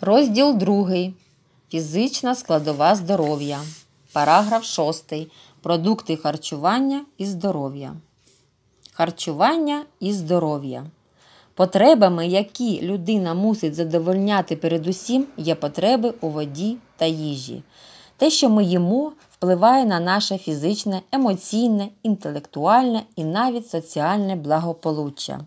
Розділ 2. Фізична складова здоров'я. Параграф 6. Продукти харчування і здоров'я. Харчування і здоров'я. Потребами, які людина мусить задовольняти передусім, є потреби у воді та їжі. Те, що ми їмо, впливає на наше фізичне, емоційне, інтелектуальне і навіть соціальне благополуччя.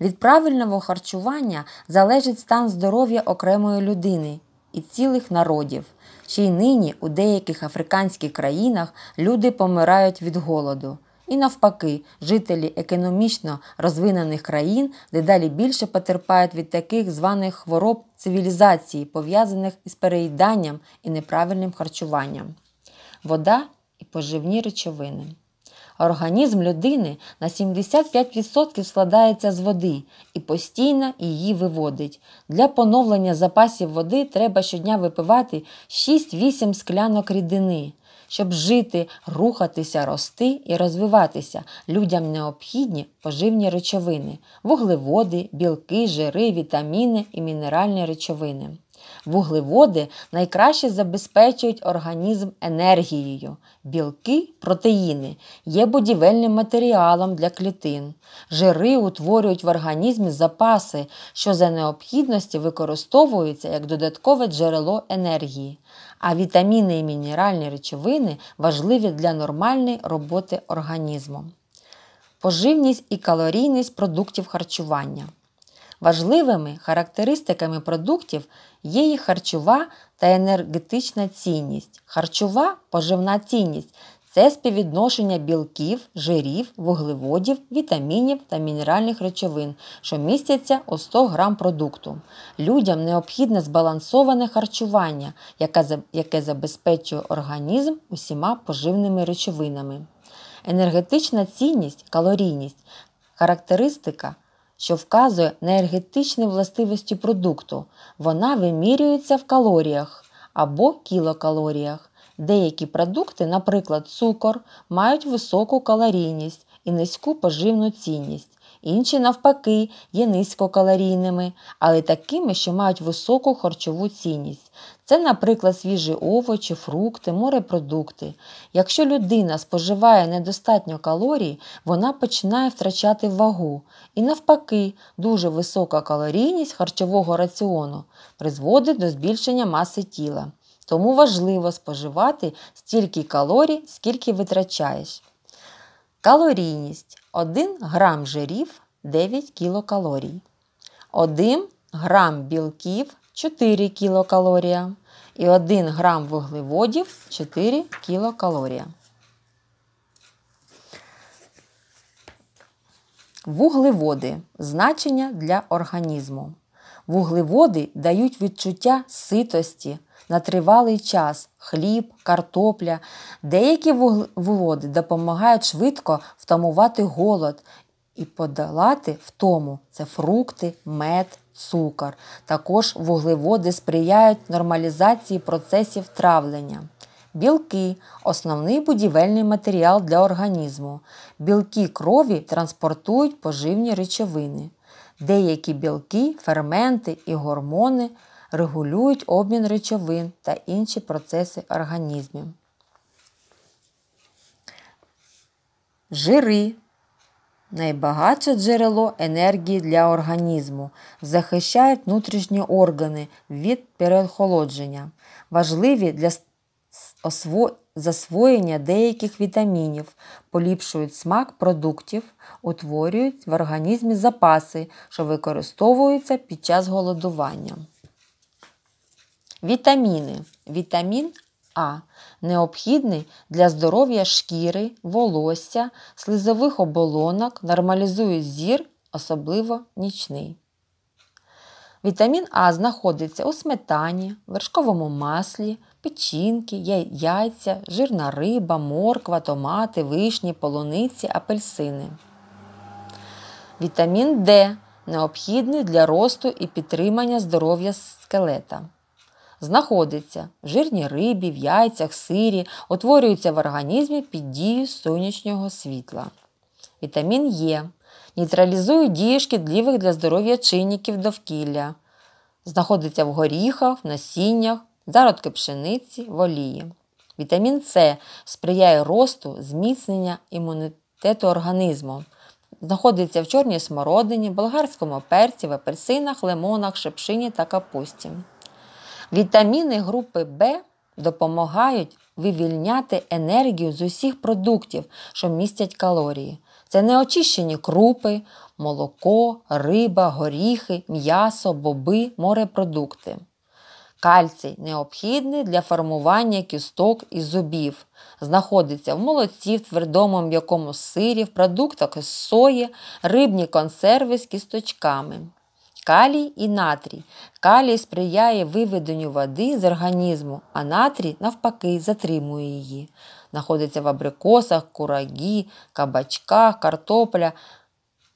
Від правильного харчування залежить стан здоров'я окремої людини і цілих народів. Ще й нині у деяких африканських країнах люди помирають від голоду. І навпаки, жителі економічно розвинених країн дедалі більше потерпають від таких званих хвороб цивілізації, пов'язаних із переїданням і неправильним харчуванням. Вода і поживні речовини. Організм людини на 75% складається з води і постійно її виводить. Для поновлення запасів води треба щодня випивати 6-8 склянок рідини. Щоб жити, рухатися, рости і розвиватися, людям необхідні поживні речовини, вуглеводи, білки, жири, вітаміни і мінеральні речовини. Вуглеводи найкраще забезпечують організм енергією, білки, протеїни є будівельним матеріалом для клітин. Жири утворюють в організмі запаси, що за необхідності використовуються як додаткове джерело енергії. А вітаміни і мінеральні речовини важливі для нормальної роботи організму. Поживність і калорійність продуктів харчування. Важливими характеристиками продуктів є їх харчова та енергетична цінність. Харчова поживна цінність це співвідношення білків, жирів, вуглеводів, вітамінів та мінеральних речовин, що містяться у 100 грам продукту. Людям необхідне збалансоване харчування, яке забезпечує організм усіма поживними речовинами. Енергетична цінність, калорійність, характеристика що вказує на енергетичні властивості продукту. Вона вимірюється в калоріях або кілокалоріях. Деякі продукти, наприклад, цукор, мають високу калорійність і низьку поживну цінність інші, навпаки, є низькокалорійними, але такими, що мають високу харчову цінність. Це, наприклад, свіжі овочі, фрукти, морепродукти. Якщо людина споживає недостатньо калорій, вона починає втрачати вагу. І навпаки, дуже висока калорійність харчового раціону призводить до збільшення маси тіла. Тому важливо споживати стільки калорій, скільки витрачаєш. Калорійність 1 грам жирів 9 кілокалорій. 1 грам білків 4 кілокалорія. І 1 грам вуглеводів 4 кілокалорія. Вуглеводи значення для організму. Вуглеводи дають відчуття ситості, на тривалий час хліб, картопля. Деякі вуглеводи допомагають швидко втамувати голод і подолати втому це фрукти, мед, цукор. Також вуглеводи сприяють нормалізації процесів травлення. Білки основний будівельний матеріал для організму. Білки крові транспортують поживні речовини. Деякі білки, ферменти і гормони регулюють обмін речовин та інші процеси організмів. Жири найбагатше джерело енергії для організму, захищають внутрішні органи від переохолодження, важливі для засвоєння деяких вітамінів, поліпшують смак продуктів, утворюють в організмі запаси, що використовуються під час голодування. Вітаміни. Вітамін А необхідний для здоров'я шкіри, волосся, слизових оболонок, нормалізує зір, особливо нічний. Вітамін А знаходиться у сметані, вершковому маслі, печінки, яйця, жирна риба, морква, томати, вишні, полуниці, апельсини. Вітамін Д необхідний для росту і підтримання здоров'я скелета знаходиться в жирній рибі, в яйцях, сирі, утворюється в організмі під дією сонячного світла. Вітамін Е нейтралізує дії шкідливих для здоров'я чинників довкілля. Знаходиться в горіхах, в насіннях, зародки пшениці, в олії. Вітамін С сприяє росту, зміцнення імунітету організму. Знаходиться в чорній смородині, болгарському перці, в апельсинах, лимонах, шепшині та капусті. Вітаміни групи Б допомагають вивільняти енергію з усіх продуктів, що містять калорії. Це неочищені крупи, молоко, риба, горіхи, м'ясо, боби, морепродукти. Кальцій необхідний для формування кісток і зубів. Знаходиться в молоці, в твердому м'якому сирі, в продуктах із сої, рибні консерви з кісточками калій і натрій. Калій сприяє виведенню води з організму, а натрій, навпаки, затримує її. Находиться в абрикосах, курагі, кабачках, картопля,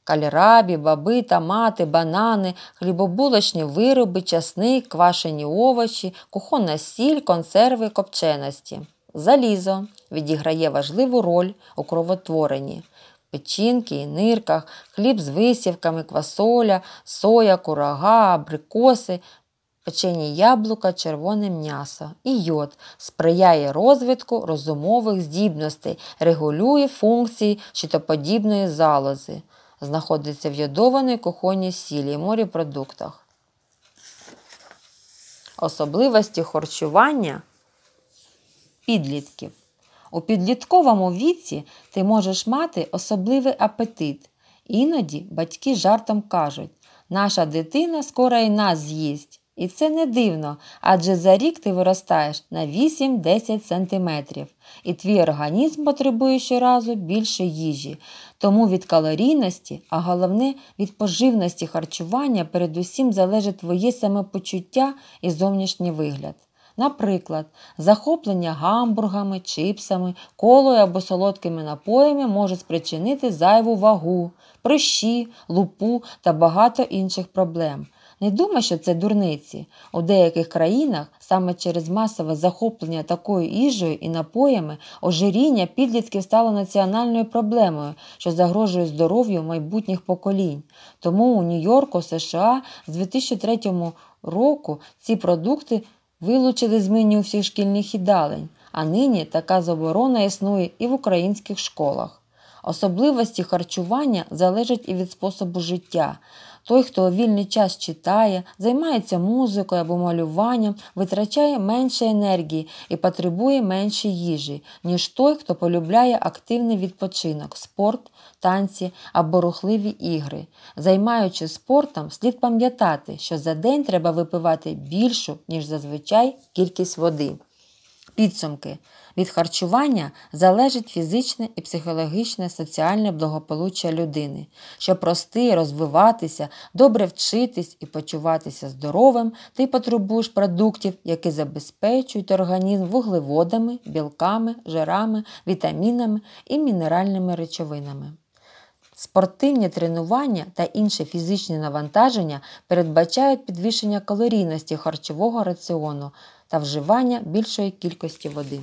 кальрабі, баби, томати, банани, хлібобулочні вироби, часник, квашені овочі, кухонна сіль, консерви, копченості. Залізо відіграє важливу роль у кровотворенні печінки і нирках, хліб з висівками, квасоля, соя, курага, абрикоси, печені яблука, червоне м'ясо і йод сприяє розвитку розумових здібностей, регулює функції щитоподібної залози, знаходиться в йодованій кухонній сілі і морепродуктах. Особливості харчування підлітків. У підлітковому віці ти можеш мати особливий апетит. Іноді батьки жартом кажуть, наша дитина скоро і нас з'їсть. І це не дивно, адже за рік ти виростаєш на 8-10 см, і твій організм потребує щоразу більше їжі. Тому від калорійності, а головне від поживності харчування передусім залежить твоє самопочуття і зовнішній вигляд. Наприклад, захоплення гамбургами, чипсами, колою або солодкими напоями може спричинити зайву вагу, прищі, лупу та багато інших проблем. Не думай, що це дурниці. У деяких країнах саме через масове захоплення такою їжею і напоями ожиріння підлітків стало національною проблемою, що загрожує здоров'ю майбутніх поколінь. Тому у Нью-Йорку, США з 2003 року ці продукти вилучили з меню всіх шкільних їдалень, а нині така заборона існує і в українських школах. Особливості харчування залежать і від способу життя. Той, хто вільний час читає, займається музикою або малюванням, витрачає менше енергії і потребує менше їжі, ніж той, хто полюбляє активний відпочинок, спорт, танці або рухливі ігри. Займаючи спортом, слід пам'ятати, що за день треба випивати більшу, ніж зазвичай кількість води. Підсумки від харчування залежить фізичне і психологічне соціальне благополуччя людини, щоб рости, розвиватися, добре вчитись і почуватися здоровим, ти потребуєш продуктів, які забезпечують організм вуглеводами, білками, жирами, вітамінами і мінеральними речовинами. Спортивні тренування та інші фізичні навантаження передбачають підвищення калорійності харчового раціону та вживання більшої кількості води.